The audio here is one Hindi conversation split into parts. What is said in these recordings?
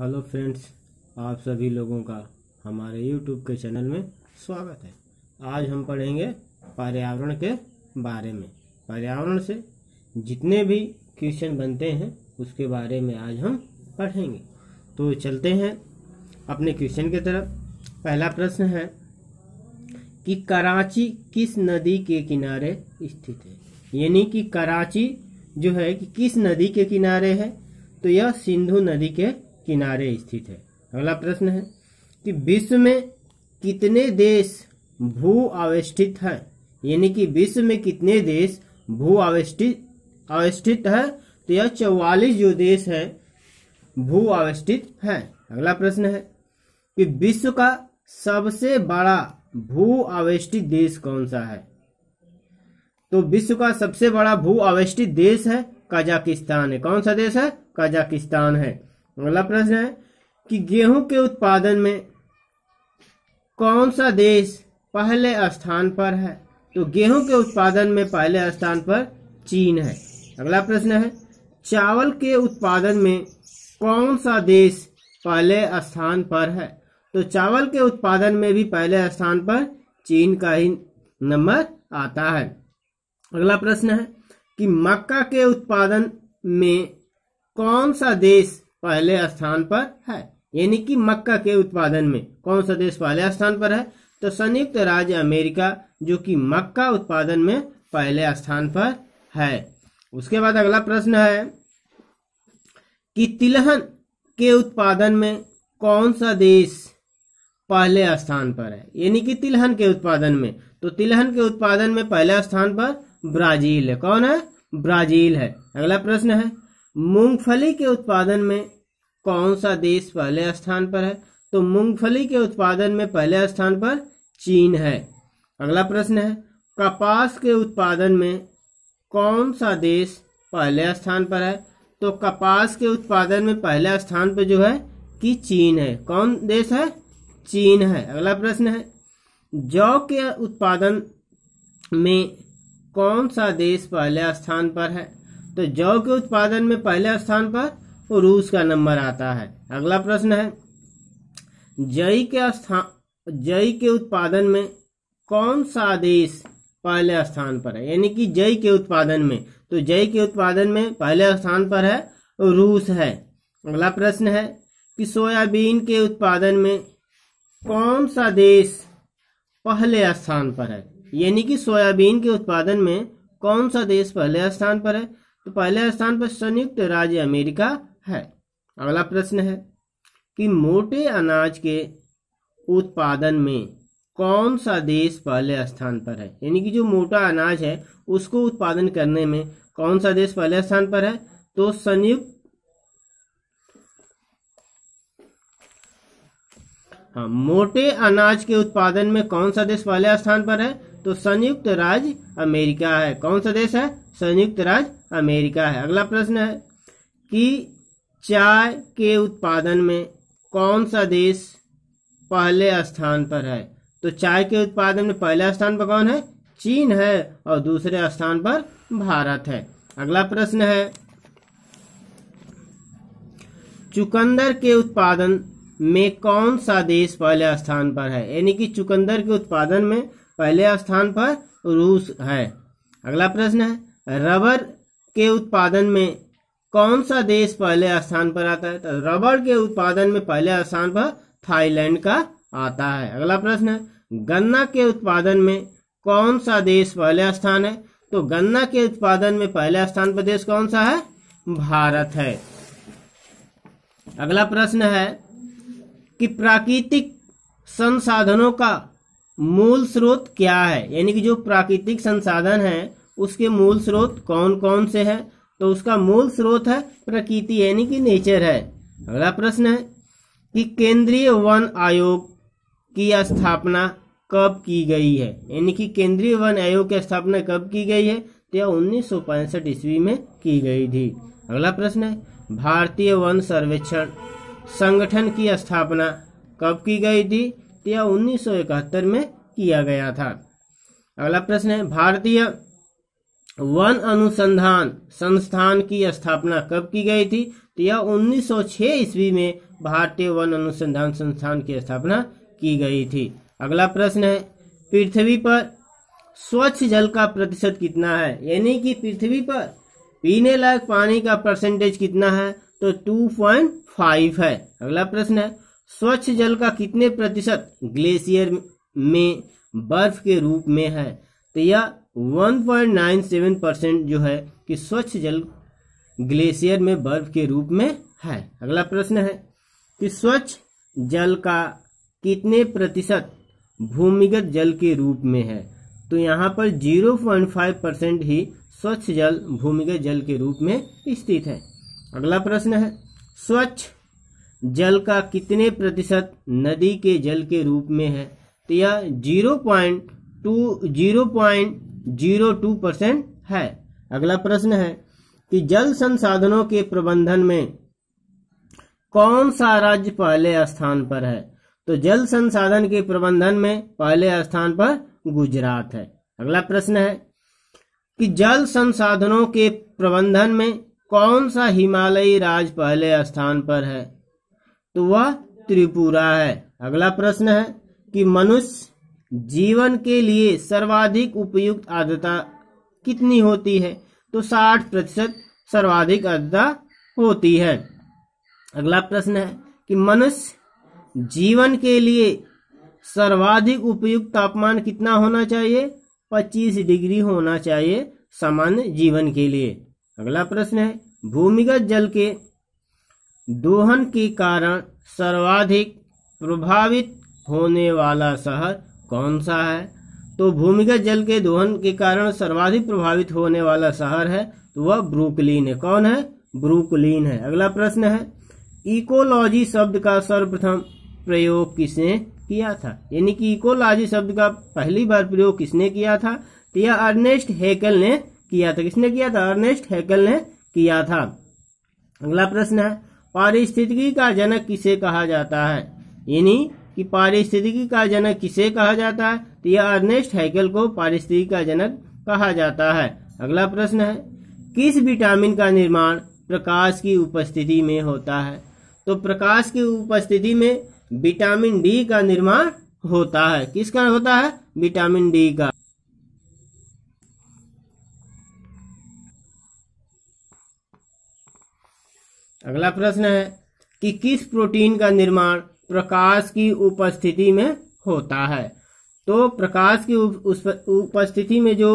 हेलो फ्रेंड्स आप सभी लोगों का हमारे यूट्यूब के चैनल में स्वागत है आज हम पढ़ेंगे पर्यावरण के बारे में पर्यावरण से जितने भी क्वेश्चन बनते हैं उसके बारे में आज हम पढ़ेंगे तो चलते हैं अपने क्वेश्चन की तरफ पहला प्रश्न है कि कराची किस नदी के किनारे स्थित है यानी कि कराची जो है कि किस नदी के किनारे है तो यह सिंधु नदी के किनारे स्थित है अगला प्रश्न है कि विश्व में कितने देश भू अवेष्टित है यानी कि विश्व में कितने देश भू अवेष्टित अवेष्टित है तो यह चौवालीस जो देश है भू अवेष्टित है अगला प्रश्न है कि विश्व का सबसे बड़ा भू अवेष्टित देश कौन सा है तो विश्व का सबसे बड़ा भू अवेष्टित देश है कजाकिस्तान है कौन सा देश है कजाकिस्तान है अगला प्रश्न है कि गेहूं के उत्पादन में कौन सा देश पहले स्थान पर है तो गेहूं के उत्पादन में पहले स्थान पर चीन है अगला प्रश्न है चावल के उत्पादन में कौन सा देश पहले स्थान पर है तो चावल के उत्पादन में भी पहले स्थान पर चीन का ही नंबर आता है अगला प्रश्न है कि मक्का के उत्पादन में कौन सा देश पहले स्थान पर है यानी कि मक्का के उत्पादन में कौन सा देश पहले स्थान पर है तो संयुक्त राज्य अमेरिका जो कि मक्का उत्पादन में पहले स्थान पर है उसके बाद अगला प्रश्न है कि तिलहन के उत्पादन में कौन सा देश पहले स्थान पर है यानी कि तिलहन के उत्पादन में तो तिलहन के उत्पादन में पहले स्थान पर ब्राजील है कौन है ब्राजील है अगला प्रश्न है मूंगफली के उत्पादन में कौन सा देश पहले स्थान पर है तो मूंगफली के उत्पादन में पहले स्थान पर चीन है अगला प्रश्न है कपास के उत्पादन में कौन सा देश पहले स्थान पर है तो कपास के उत्पादन में पहले स्थान पर जो है कि चीन है कौन देश है चीन है अगला प्रश्न है जौ के उत्पादन में कौन सा देश पहले स्थान पर है तो जौ के उत्पादन में पहले स्थान पर रूस का नंबर आता है अगला प्रश्न है जई के स्थान जई के उत्पादन में कौन सा देश पहले स्थान पर है यानी कि जई के उत्पादन में तो जई के उत्पादन में पहले स्थान पर है रूस है अगला प्रश्न है कि सोयाबीन के उत्पादन में कौन सा देश पहले स्थान पर है यानी कि सोयाबीन के उत्पादन में कौन सा देश पहले स्थान पर है तो पहले स्थान पर संयुक्त राज्य अमेरिका है अगला प्रश्न है कि मोटे अनाज के उत्पादन में कौन सा देश पहले स्थान पर है यानी कि जो मोटा अनाज है उसको उत्पादन करने में कौन सा देश पहले स्थान पर है तो संयुक्त हाँ मोटे अनाज के उत्पादन में कौन सा देश पहले स्थान पर है तो संयुक्त राज्य अमेरिका है कौन सा देश है संयुक्त राज्य अमेरिका है अगला प्रश्न है कि चाय के उत्पादन में कौन सा देश पहले स्थान पर है तो चाय के उत्पादन में पहले स्थान पर कौन है चीन है और दूसरे स्थान पर भारत है अगला प्रश्न है चुकंदर के उत्पादन में कौन सा देश पहले स्थान पर है यानी कि चुकंदर के उत्पादन में पहले स्थान पर रूस है अगला प्रश्न है रबर के उत्पादन में कौन सा देश पहले स्थान पर आता है तो रबड़ के उत्पादन में पहले स्थान पर थाईलैंड का आता है अगला प्रश्न है गन्ना के उत्पादन में कौन सा देश पहले स्थान है तो गन्ना के उत्पादन में पहले स्थान पर देश कौन सा है भारत है अगला प्रश्न है कि प्राकृतिक संसाधनों का मूल स्रोत क्या है यानी कि जो प्राकृतिक संसाधन है उसके मूल स्रोत कौन कौन से हैं तो उसका मूल स्रोत है प्रकृति यानी कि नेचर है अगला प्रश्न है कि केंद्रीय वन आयोग की स्थापना कब की गई है यानी कि केंद्रीय वन आयोग की स्थापना कब की गई है तो यह उन्नीस ईस्वी में की गई थी अगला प्रश्न है भारतीय वन सर्वेक्षण संगठन की स्थापना कब की गई थी तो यह उन्नीस में किया गया था अगला प्रश्न है भारतीय वन अनुसंधान संस्थान की स्थापना कब की गई थी तो यह 1906 ईस्वी में भारतीय वन अनुसंधान संस्थान की स्थापना की गई थी अगला प्रश्न है पृथ्वी पर स्वच्छ जल का प्रतिशत कितना है यानी कि पृथ्वी पर पीने लायक पानी का परसेंटेज कितना है तो 2.5 है अगला प्रश्न है स्वच्छ जल का कितने प्रतिशत ग्लेशियर में बर्फ के रूप में है तो यह 1.97 परसेंट जो है कि स्वच्छ जल ग्लेशियर में बर्फ के रूप में है अगला प्रश्न है कि स्वच्छ जल का कितने प्रतिशत भूमिगत जल के रूप में है तो यहाँ पर 0.5 परसेंट ही स्वच्छ जल भूमिगत जल के रूप में स्थित है अगला प्रश्न है स्वच्छ जल का कितने प्रतिशत नदी के जल के रूप में है तो यह zero point two zero point zero two percent है अगला प्रश्न है कि जल संसाधनों के प्रबंधन में कौन सा राज्य पहले स्थान पर है तो जल संसाधन के प्रबंधन में पहले स्थान पर गुजरात है अगला प्रश्न है कि जल संसाधनों के प्रबंधन में कौन सा हिमालयी राज्य पहले स्थान पर है तो वह त्रिपुरा है अगला प्रश्न है कि मनुष्य जीवन के लिए सर्वाधिक उपयुक्त आदता कितनी होती है तो 60 प्रतिशत सर्वाधिक आदता होती है अगला प्रश्न है कि मनुष्य जीवन के लिए सर्वाधिक उपयुक्त तापमान कितना होना चाहिए 25 डिग्री होना चाहिए सामान्य जीवन के लिए अगला प्रश्न है भूमिगत जल के दोहन के कारण सर्वाधिक प्रभावित होने वाला शहर कौन सा है तो भूमिगत जल के दोहन के कारण सर्वाधिक प्रभावित होने वाला शहर है तो वह ब्रुकलिन है कौन है ब्रुकलिन है अगला प्रश्न है इकोलॉजी शब्द का सर्वप्रथम प्रयोग किसने किया था यानी कि इकोलॉजी शब्द का पहली बार प्रयोग किसने किया था तो यह अर्नेस्ट हेकल ने किया था किसने किया था अर्नेस्ट हेकल ने किया था अगला प्रश्न है पारिस्थितिकी का जनक किसे कहा जाता है यानी कि पारिस्थितिकी का जनक किसे कहा जाता है तो यह अर्नेस्ट हैकल को पारिस्थितिकी का जनक कहा जाता है अगला प्रश्न है किस विटामिन का निर्माण प्रकाश की उपस्थिति में होता है तो प्रकाश की उपस्थिति में विटामिन डी का निर्माण होता है किसका होता है विटामिन डी का अगला प्रश्न है कि किस प्रोटीन का निर्माण प्रकाश की उपस्थिति में होता है तो प्रकाश की उपस्थिति में जो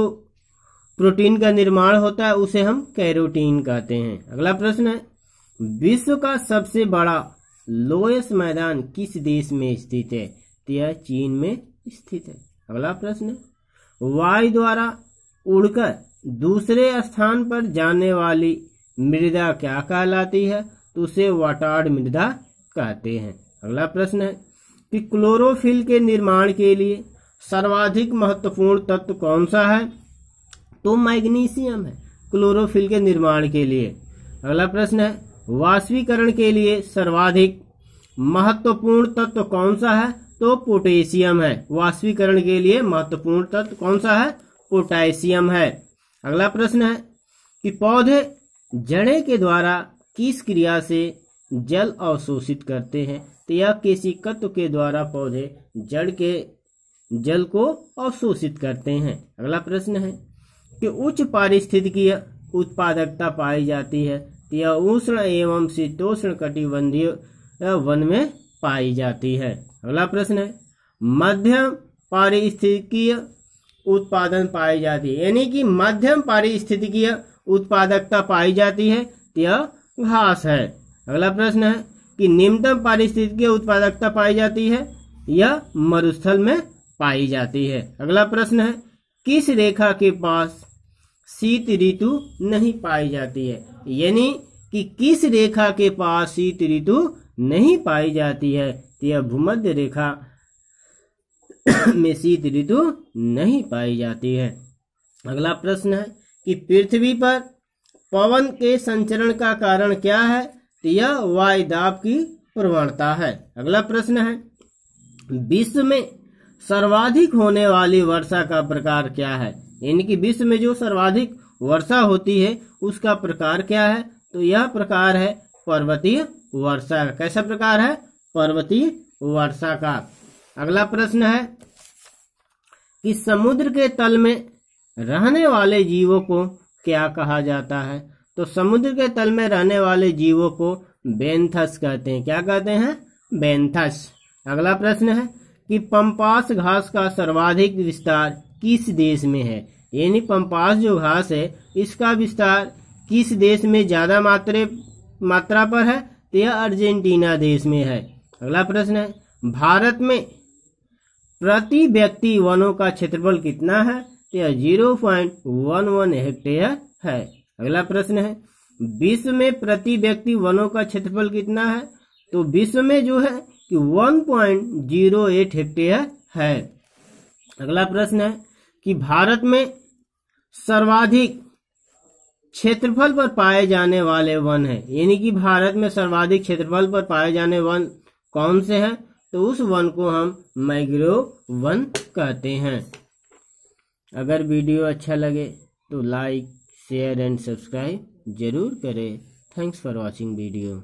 प्रोटीन का निर्माण होता है उसे हम कैरोटीन कहते हैं अगला प्रश्न है विश्व का सबसे बड़ा लोयस मैदान किस देश में स्थित है तो यह चीन में स्थित है अगला प्रश्न वायु द्वारा उड़कर दूसरे स्थान पर जाने वाली मृदा क्या कहलाती है तो उसे वाटाड मृदा कहते हैं अगला प्रश्न है कि क्लोरोफिल के निर्माण के लिए सर्वाधिक महत्वपूर्ण तत्व कौन सा है तो मैग्नीशियम है क्लोरोफिल के निर्माण के लिए अगला प्रश्न है वाष्पीकरण के लिए सर्वाधिक महत्वपूर्ण तत्व कौन सा है तो पोटेशियम है वाष्पीकरण के लिए महत्वपूर्ण तत्व कौन सा है पोटेशियम है अगला प्रश्न है कि पौधे जड़े के द्वारा किस क्रिया से जल अवशोषित करते हैं तो यह केसी तत्व के द्वारा पौधे जड़ के जल को अवशोषित करते हैं अगला प्रश्न है कि उच्च पारिस्थितिकीय उत्पादकता पाई जाती है तो यह उष्ण एवं शीतोष्ण कटिबंधीय वन में पाई जाती है अगला प्रश्न है मध्यम पारिस्थितिकीय उत्पादन पाई जाती है यानी कि मध्यम पारिस्थितिकीय उत्पादकता पाई जाती है तो यह घास है अगला प्रश्न है कि निम्नतम की उत्पादकता पाई जाती है यह मरुस्थल में पाई जाती है अगला प्रश्न है किस रेखा के पास शीत ऋतु नहीं पाई जाती है यानी कि किस रेखा के पास शीत ऋतु नहीं पाई जाती है तो यह भूमध्य रेखा में शीत ऋतु नहीं पाई जाती है अगला प्रश्न है कि पृथ्वी पर पवन के संचरण का कारण क्या है तो यह वायदाब की प्रवणता है अगला प्रश्न है विश्व में सर्वाधिक होने वाली वर्षा का प्रकार क्या है यानी कि विश्व में जो सर्वाधिक वर्षा होती है उसका प्रकार क्या है तो यह प्रकार है पर्वतीय वर्षा का कैसा प्रकार है पर्वतीय वर्षा का अगला प्रश्न है कि समुद्र के तल में रहने वाले जीवों को क्या कहा जाता है तो समुद्र के तल में रहने वाले जीवों को बेंथस कहते हैं क्या कहते हैं बेंथस अगला प्रश्न है कि पंपास घास का सर्वाधिक विस्तार किस देश में है यानी पंपास जो घास है इसका विस्तार किस देश में ज्यादा मात्रे मात्रा पर है तो यह अर्जेंटीना देश में है अगला प्रश्न है भारत में प्रति व्यक्ति वनों का क्षेत्रफल कितना है तो यह zero point one one hectare है अगला प्रश्न है विश्व में प्रति व्यक्ति वनों का क्षेत्रफल कितना है तो विश्व में जो है कि 1.08 हेक्टेयर है अगला प्रश्न है कि भारत में सर्वाधिक क्षेत्रफल पर पाए जाने वाले वन है यानी कि भारत में सर्वाधिक क्षेत्रफल पर पाए जाने वन कौन से हैं तो उस वन को हम मैग्रो वन कहते हैं अगर वीडियो अच्छा लगे तो लाइक शेयर एंड सब्सक्राइब जरूर करें थैंक्स फॉर वॉचिंग वीडियो